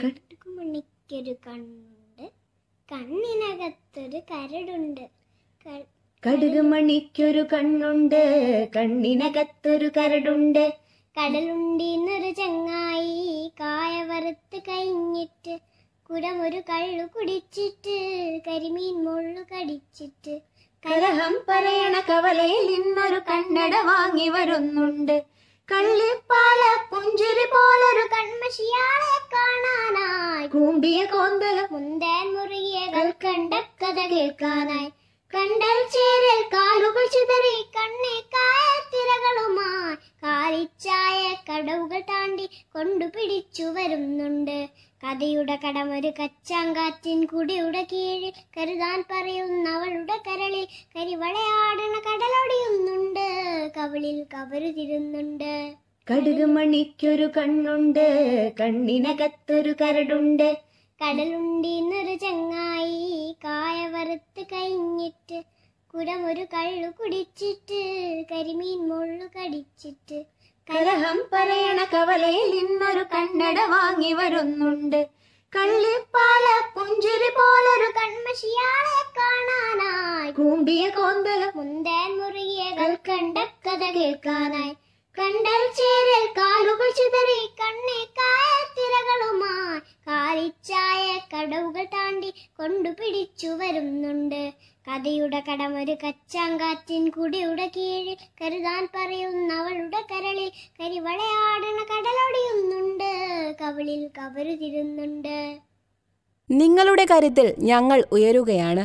കടുകുമണിക്കൊരു കണ്ണുണ്ട് കണ്ണിനകത്തൊരു കരടുണ്ട് കടുകുമണിക്കൊരു കണ്ണുണ്ട് കണ്ണിനകത്തൊരു കരടുണ്ട് കടലുണ്ടീന്നൊരു ചങ്ങായി കായ വറുത്ത് കഴിഞ്ഞിട്ട് കുടമൊരു കള്ളു കുടിച്ചിട്ട് കരിമീൻ മുള്ളു കടിച്ചിട്ട് കലഹം പറയണ കവലയിൽ ഇന്നൊരു കണ്ണട വാങ്ങി വരുന്നുണ്ട് കള്ളിപ്പാല പുഞ്ചിരി പോലൊരു കൺമശിയാളെ കാണാൻ കൂമ്പിയ കോന്തല മുന്തേൻ മുറിയകൾ കണ്ട കഥ കേൾക്കാനായി കണ്ടൽ ചേരൽ കാലുകൾ ചിതറി കണ്ണേ തിരകളുമായി കാലിച്ചായ കടവുകൾ താണ്ടി കൊണ്ടുപിടിച്ചു വരുന്നുണ്ട് കഥയുടെ കടമൊരു കച്ചാങ്കാറ്റിൻ കുടിയുടെ കീഴിൽ കരുതാൻ പറയുന്ന അവളുടെ കരളിൽ കരിവളയാടണ കടലൊടിയുന്നുണ്ട് കവിളിൽ കവരുതിരുന്നുണ്ട് കടുക് മണിക്കൊരു കണ്ണുണ്ട് കണ്ണിനകത്തൊരു കരടുണ്ട് കടലുണ്ടീന്നൊരു ചങ്ങായി കായ വറുത്ത് കഴിഞ്ഞിട്ട് കുടമൊരു കള്ളു കുടിച്ചിട്ട് കരിമീൻ മുള്ളു കടിച്ചിട്ട് കലഹം പറയണ കവലയിൽ ഇന്നൊരു കണ്ണട വാങ്ങി വരുന്നുണ്ട് കള്ളിപ്പാല പുഞ്ചിരി പോലൊരു കൺമശിയാളെ കാണാനായി കൂമ്പിയ കോന്തല മുന്തേൻ മുറുകിയ കണ്ട കഥ കേൾക്കാനായി കണ്ടൽ ചേരൽ കാലുകൾ ചിതറി കണ്ണേ കായ തിരകളുമായി കാലിച്ചായ കടവുകൾ താണ്ടി കൊണ്ടുപിടിച്ചു വരുന്നുണ്ട് കഥയുടെ കടമൊരു കച്ചാങ്കാറ്റിൻ കുടിയുടെ കീഴിൽ കരുതാൻ പറയുന്നവളുടെ കരളിൽ കരിവളയാടുന്ന കടലൊടിയുന്നുണ്ട് കവിളിൽ കവരുതിരുന്നുണ്ട് നിങ്ങളുടെ കരുത്തിൽ ഞങ്ങൾ ഉയരുകയാണ്